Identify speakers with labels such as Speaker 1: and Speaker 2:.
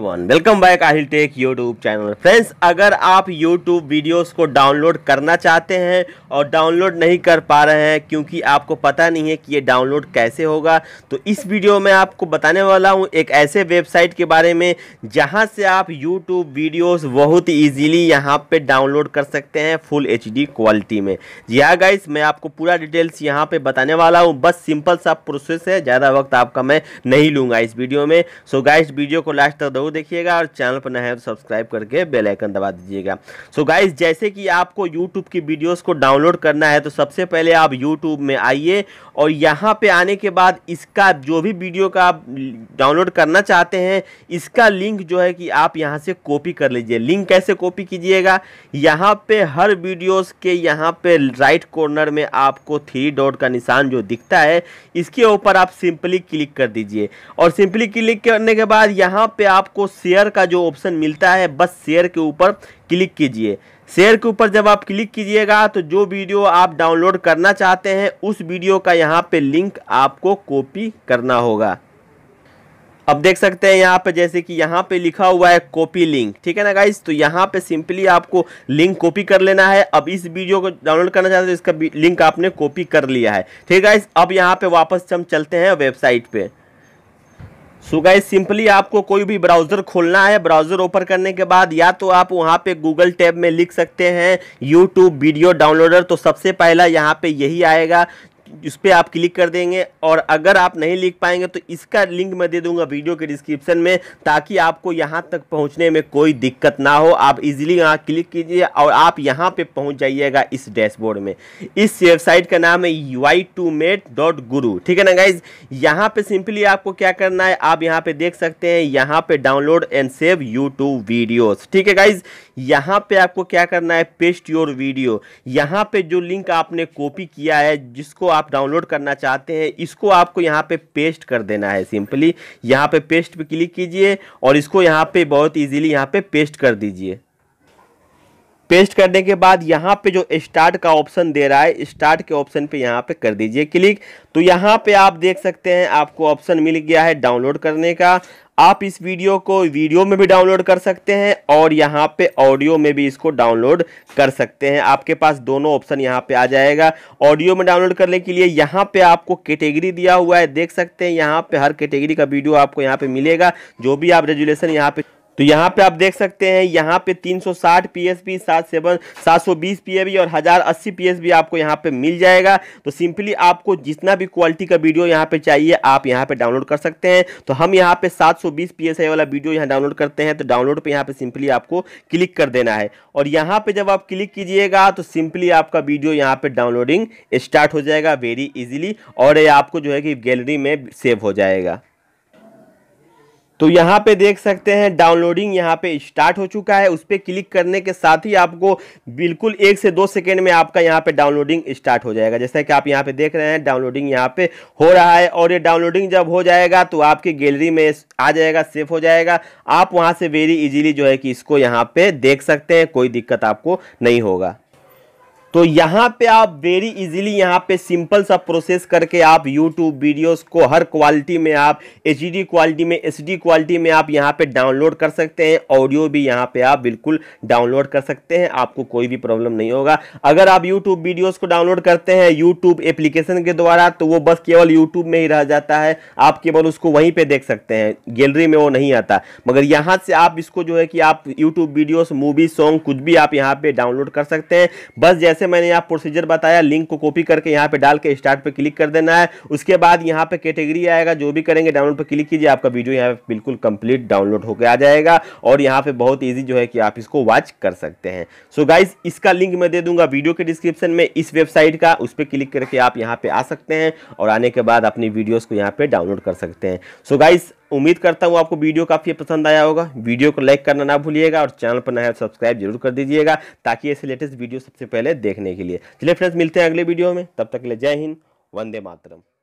Speaker 1: everyone welcome back Aahil tech YouTube channel friends अगर आप YouTube videos को डाउनलोड करना चाहते हैं और डाउनलोड नहीं कर पा रहे हैं क्योंकि आपको पता नहीं है कि ये डाउनलोड कैसे होगा तो इस वीडियो में आपको बताने वाला हूं एक ऐसे वेबसाइट के बारे में जहां से आप यूट्यूब वीडियोज़ बहुत ईजीली यहाँ पर डाउनलोड कर सकते हैं फुल एच क्वालिटी में जी हाँ गाइस मैं आपको पूरा डिटेल्स यहाँ पर बताने वाला हूँ बस सिंपल सा प्रोसेस है ज़्यादा वक्त आपका मैं नहीं लूँगा इस वीडियो में सो गाइस वीडियो को लास्ट तक जरूर जरूर देखिएगा और चैनल पर नए तो सब्सक्राइब करके बेल आइकन दबा दीजिएगा सो गाइज जैसे कि आपको यूट्यूब की वीडियोस को डाउनलोड करना है तो सबसे पहले आप यूट्यूब में आइए और यहाँ पे आने के बाद इसका जो भी वीडियो का आप डाउनलोड करना चाहते हैं इसका लिंक जो है कि आप यहाँ से कॉपी कर लीजिए लिंक कैसे कॉपी कीजिएगा यहाँ पर हर वीडियोज़ के यहाँ पर राइट कॉर्नर में आपको थ्री डॉट का निशान जो दिखता है इसके ऊपर आप सिंपली क्लिक कर दीजिए और सिंपली क्लिक करने के बाद यहाँ पे आपको आपको शेयर का जो ऑप्शन मिलता है बस शेयर के ऊपर क्लिक कीजिए शेयर के ऊपर जब आप क्लिक कीजिएगा तो जो वीडियो आप डाउनलोड करना चाहते हैं उस वीडियो का यहाँ पे लिंक आपको कॉपी करना होगा अब देख सकते हैं यहाँ पे जैसे कि यहाँ पे लिखा हुआ है कॉपी लिंक ठीक है ना गाइज तो यहाँ पे सिंपली आपको लिंक कॉपी कर लेना है अब इस वीडियो को डाउनलोड करना चाहते हैं तो इसका लिंक आपने कॉपी कर लिया है ठीक है गाइज अब यहाँ पे वापस हम चलते हैं वेबसाइट पर सो so गाइज सिंपली आपको कोई भी ब्राउज़र खोलना है ब्राउज़र ओपन करने के बाद या तो आप वहाँ पे गूगल टैब में लिख सकते हैं यूट्यूब वीडियो डाउनलोडर तो सबसे पहला यहाँ पे यही आएगा इस पर आप क्लिक कर देंगे और अगर आप नहीं लिख पाएंगे तो इसका लिंक मैं दे दूंगा वीडियो के डिस्क्रिप्शन में ताकि आपको यहाँ तक पहुँचने में कोई दिक्कत ना हो आप इजीली यहाँ क्लिक कीजिए और आप यहाँ पे पहुँच जाइएगा इस डैशबोर्ड में इस वेबसाइट का नाम है वाई टू मेट डॉट गुरु ठीक है ना गाइज यहाँ पर सिंपली आपको क्या करना है आप यहाँ पे देख सकते हैं यहाँ पर download and save YouTube videos ठीक है गाइज यहाँ पर आपको क्या करना है पेस्ट योर वीडियो यहाँ पर जो लिंक आपने कॉपी किया है जिसको आप आप डाउनलोड करना चाहते हैं इसको आपको यहाँ पे पेस्ट कर देना है सिंपली यहाँ पे पेस्ट पे क्लिक कीजिए और इसको यहाँ पे बहुत इजीली यहाँ पे पेस्ट कर दीजिए पेस्ट करने के बाद यहाँ पे जो स्टार्ट का ऑप्शन दे रहा है स्टार्ट के ऑप्शन पे यहाँ पे कर दीजिए क्लिक तो यहाँ पे आप देख सकते हैं आपको ऑप्शन मिल गया है डाउनलोड करने का आप इस वीडियो को वीडियो में भी डाउनलोड कर सकते हैं और यहाँ पे ऑडियो में भी इसको डाउनलोड कर सकते हैं आपके पास दोनों ऑप्शन यहाँ पे आ जाएगा ऑडियो में डाउनलोड करने के लिए यहाँ पे आपको कैटेगरी दिया हुआ है देख सकते हैं यहाँ पे हर कैटेगरी का वीडियो आपको यहाँ पे मिलेगा जो भी आप रेजुलेशन यहाँ पे तो यहाँ पे आप देख सकते हैं यहाँ पे 360 बीस पी ए बी और 1080 बी आपको यहाँ पे मिल जाएगा तो सिंपली आपको जितना भी क्वालिटी का वीडियो यहाँ पे चाहिए आप यहाँ पे डाउनलोड कर सकते हैं तो हम यहाँ पे 720 आई वाला वीडियो यहाँ डाउनलोड करते हैं तो डाउनलोड पे यहाँ पे सिंपली आपको क्लिक कर देना है और यहाँ पे जब आप क्लिक कीजिएगा तो सिंपली आपका वीडियो यहाँ पे डाउनलोडिंग स्टार्ट हो जाएगा वेरी इजिली और ये आपको जो है कि गैलरी में सेव हो जाएगा तो यहाँ पे देख सकते हैं डाउनलोडिंग यहाँ पे स्टार्ट हो चुका है उस पर क्लिक करने के साथ ही आपको बिल्कुल एक से दो सेकेंड में आपका यहाँ पे डाउनलोडिंग स्टार्ट हो जाएगा जैसा कि आप यहाँ पे देख रहे हैं डाउनलोडिंग यहाँ पे हो रहा है और ये डाउनलोडिंग जब हो जाएगा तो आपकी गैलरी में आ जाएगा सेफ हो जाएगा आप वहाँ से वेरी इजीली जो है कि इसको यहाँ पे देख सकते हैं कोई दिक्कत आपको नहीं होगा तो यहाँ पे आप वेरी इजीली यहाँ पे सिंपल सा प्रोसेस करके आप यूट्यूब वीडियोस को हर क्वालिटी में आप एच क्वालिटी में एच क्वालिटी में आप यहाँ पे डाउनलोड कर सकते हैं ऑडियो भी यहाँ पे आप बिल्कुल डाउनलोड कर सकते हैं आपको कोई भी प्रॉब्लम नहीं होगा अगर आप यूट्यूब वीडियोज़ को डाउनलोड करते हैं यूट्यूब एप्लीकेशन के द्वारा तो वो बस केवल यूट्यूब में ही रह जाता है आप केवल उसको वहीं पर देख सकते हैं गैलरी में वो नहीं आता मगर यहाँ से आप इसको जो है कि आप यूट्यूब वीडियोस मूवी सॉन्ग कुछ भी आप यहाँ पर डाउनलोड कर सकते हैं बस जैसे जैसे मैंने यहाँ प्रोसीजर बताया लिंक को कॉपी करके यहाँ पे डाल के स्टार्ट पे क्लिक कर देना है उसके बाद यहाँ पे कैटेगरी आएगा जो भी करेंगे डाउनलोड पे क्लिक कीजिए आपका वीडियो यहाँ पे बिल्कुल कंप्लीट डाउनलोड होकर आ जाएगा और यहाँ पे बहुत ईजी जो है कि आप इसको वॉच कर सकते हैं सो so गाइज इसका लिंक मैं दे दूंगा वीडियो के डिस्क्रिप्शन में इस वेबसाइट का उस पर क्लिक करके आप यहाँ पे आ सकते हैं और आने के बाद अपनी वीडियोज़ को यहाँ पे डाउनलोड कर सकते हैं सो so गाइज उम्मीद करता हूँ आपको वीडियो काफ़ी पसंद आया होगा वीडियो को लाइक करना ना भूलिएगा और चैनल पर नया सब्सक्राइब जरूर कर दीजिएगा ताकि ऐसे लेटेस्ट वीडियो सबसे पहले देखने के लिए चलिए फ्रेंड्स मिलते हैं अगले वीडियो में तब तक के लिए जय हिंद वंदे मातरम